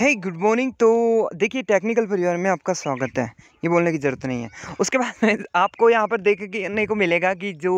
है good morning तो देखिए टेक्निकल परिवार में आपका स्वागत है ये बोलने की ज़रूरत नहीं है उसके बाद आपको यहाँ पर देखने को मिलेगा कि जो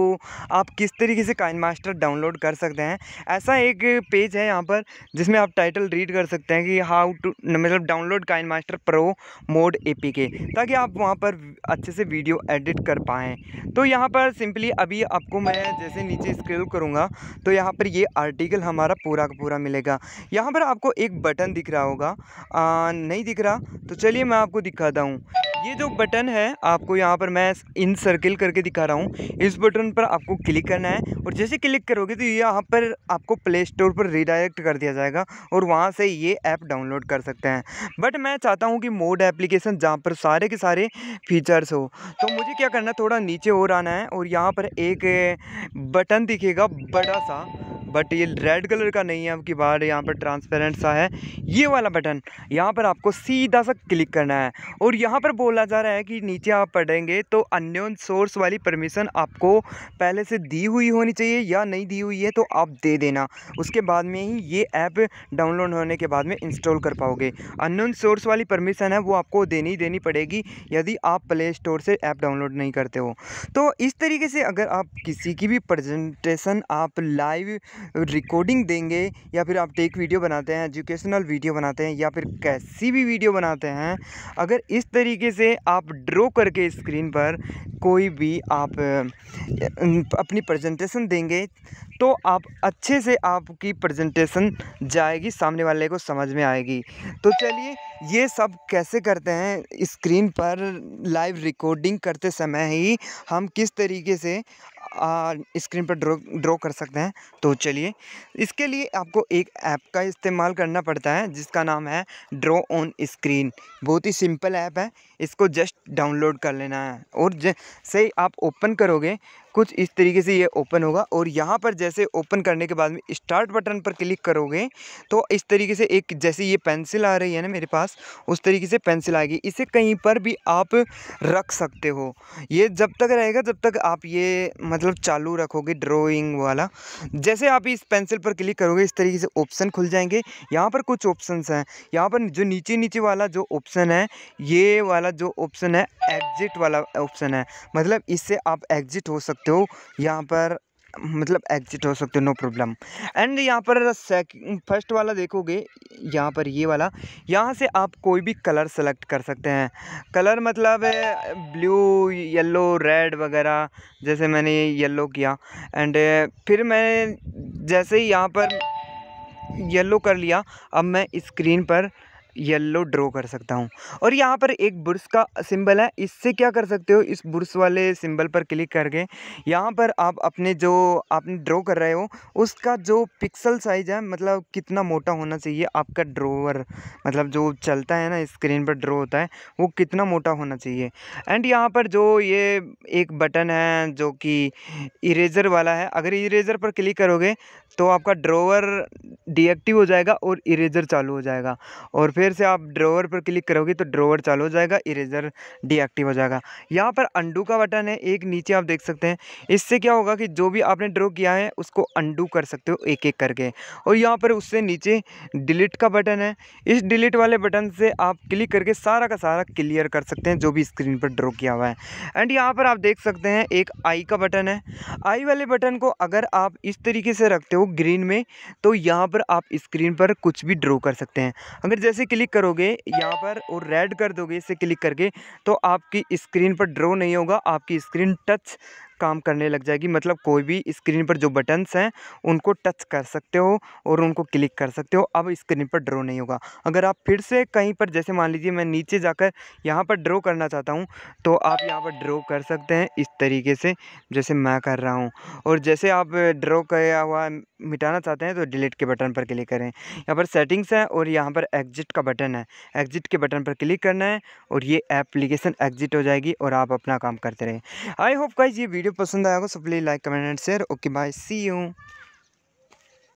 आप किस तरीके से काइन मास्टर डाउनलोड कर सकते हैं ऐसा एक पेज है यहाँ पर जिसमें आप टाइटल रीड कर सकते हैं कि हाउ टू मतलब download kine master pro mod A K ताकि आप वहाँ पर अच्छे से वीडियो एडिट कर पाएँ तो यहाँ पर सिंपली अभी आपको मैं जैसे नीचे स्क्रिल करूँगा तो यहाँ पर ये आर्टिकल हमारा पूरा का पूरा मिलेगा यहाँ पर आपको एक बटन दिख रहा होगा का आ, नहीं दिख रहा तो चलिए मैं आपको दिखाता हूँ ये जो बटन है आपको यहाँ पर मैं इन सर्किल करके दिखा रहा हूँ इस बटन पर आपको क्लिक करना है और जैसे क्लिक करोगे तो यहाँ पर आपको प्ले स्टोर पर रिडायरेक्ट कर दिया जाएगा और वहाँ से ये ऐप डाउनलोड कर सकते हैं बट मैं चाहता हूँ कि मोड एप्लीकेशन जहाँ पर सारे के सारे फीचर्स हो तो मुझे क्या करना है थोड़ा नीचे और आना है और यहाँ पर एक बटन दिखेगा बड़ा सा बट ये रेड कलर का नहीं है आपकी बार यहाँ पर ट्रांसपेरेंट सा है ये वाला बटन यहाँ पर आपको सीधा सा क्लिक करना है और यहाँ पर बोला जा रहा है कि नीचे आप पढ़ेंगे तो अन्योन सोर्स वाली परमिशन आपको पहले से दी हुई होनी चाहिए या नहीं दी हुई है तो आप दे देना उसके बाद में ही ये ऐप डाउनलोड होने के बाद में इंस्टॉल कर पाओगे अननोन सोर्स वाली परमिशन है वो आपको देनी देनी पड़ेगी यदि आप प्ले स्टोर से ऐप डाउनलोड नहीं करते हो तो इस तरीके से अगर आप किसी की भी प्रजेंटेशन आप लाइव रिकॉर्डिंग देंगे या फिर आप टेक वीडियो बनाते हैं एजुकेशनल वीडियो बनाते हैं या फिर कैसी भी वीडियो बनाते हैं अगर इस तरीके से आप ड्रॉ करके स्क्रीन पर कोई भी आप अं, अपनी प्रेजेंटेशन देंगे तो आप अच्छे से आपकी प्रेजेंटेशन जाएगी सामने वाले को समझ में आएगी तो चलिए ये सब कैसे करते हैं स्क्रीन पर लाइव रिकॉर्डिंग करते समय ही हम किस तरीके से स्क्रीन पर ड्रॉ ड्रॉ कर सकते हैं तो चलिए इसके लिए आपको एक ऐप का इस्तेमाल करना पड़ता है जिसका नाम है ड्रॉ ऑन स्क्रीन बहुत ही सिंपल ऐप है इसको जस्ट डाउनलोड कर लेना है और जैसे ही आप ओपन करोगे कुछ इस तरीके से ये ओपन होगा और यहाँ पर जैसे ओपन करने के बाद में स्टार्ट बटन पर क्लिक करोगे तो इस तरीके से एक जैसे ये पेंसिल आ रही है ना मेरे पास उस तरीके से पेंसिल आएगी इसे कहीं पर भी आप रख सकते हो ये जब तक रहेगा जब तक आप ये मतलब चालू रखोगे ड्राइंग वाला जैसे आप इस पेंसिल पर क्लिक करोगे इस तरीके से ऑप्शन खुल जाएंगे यहाँ पर कुछ ऑप्शन हैं यहाँ पर जो नीचे नीचे वाला जो ऑप्शन है ये वाला जो ऑप्शन है एग्जिट वाला ऑप्शन है मतलब इससे आप एग्जिट हो सकते सकते हो यहाँ पर मतलब एग्जिट हो सकते हो नो प्रॉब्लम एंड यहाँ पर फर्स्ट वाला देखोगे यहाँ पर ये वाला यहाँ से आप कोई भी कलर सेलेक्ट कर सकते हैं कलर मतलब ब्लू येलो रेड वगैरह जैसे मैंने येलो किया एंड फिर मैं जैसे ही यहाँ पर येलो कर लिया अब मैं स्क्रीन पर येलो ड्रॉ कर सकता हूँ और यहाँ पर एक बुर्स का सिंबल है इससे क्या कर सकते हो इस बुर्स वाले सिंबल पर क्लिक करके यहाँ पर आप अपने जो आपने ड्रॉ कर रहे हो उसका जो पिक्सल साइज़ है मतलब कितना मोटा होना चाहिए आपका ड्रोवर मतलब जो चलता है ना स्क्रीन पर ड्रॉ होता है वो कितना मोटा होना चाहिए एंड यहाँ पर जो ये एक बटन है जो कि इरेजर वाला है अगर इरेजर पर क्लिक करोगे तो आपका ड्रोवर डीएक्टिव हो जाएगा और इरेजर चालू हो जाएगा और फिर से आप ड्रोवर पर क्लिक करोगे तो ड्रोवर चालू हो जाएगा इरेजर डीएक्टिव हो जाएगा यहाँ पर अंडू का बटन है एक नीचे आप देख सकते हैं इससे क्या होगा कि जो भी आपने ड्रॉ किया है उसको अंडू कर सकते हो एक एक करके और यहाँ पर उससे नीचे डिलीट का बटन है इस डिलीट वाले बटन से आप क्लिक करके सारा का सारा क्लियर कर सकते हैं जो भी स्क्रीन पर ड्रॉ किया हुआ है एंड यहाँ पर आप देख सकते हैं एक आई का बटन है आई वाले बटन को अगर आप इस तरीके से रखते हो ग्रीन में तो यहाँ पर आप स्क्रीन पर कुछ भी ड्रॉ कर सकते हैं अगर जैसे क्लिक करोगे यहाँ पर और रेड कर दोगे इसे क्लिक करके तो आपकी स्क्रीन पर ड्रॉ नहीं होगा आपकी स्क्रीन टच काम करने लग जाएगी मतलब कोई भी स्क्रीन पर जो बटन्स हैं उनको टच कर सकते हो और उनको क्लिक कर सकते हो अब स्क्रीन पर ड्रॉ नहीं होगा अगर आप फिर से कहीं पर जैसे मान लीजिए मैं नीचे जाकर यहाँ पर ड्रॉ करना चाहता हूँ तो आप यहाँ पर ड्रॉ कर सकते हैं इस तरीके से जैसे मैं कर रहा हूँ और जैसे आप ड्रॉ किया हुआ मिटाना चाहते हैं तो डिलीट के बटन पर क्लिक करें यहाँ पर सेटिंग्स है और यहाँ पर एग्जिट का बटन है एग्जिट के बटन पर क्लिक करना है और ये एप्लीकेशन एग्जिट हो जाएगी और आप अपना काम करते रहें आई होप का ये वीडियो वीडियो पसंद आया हो सब please like comment and share okay bye see you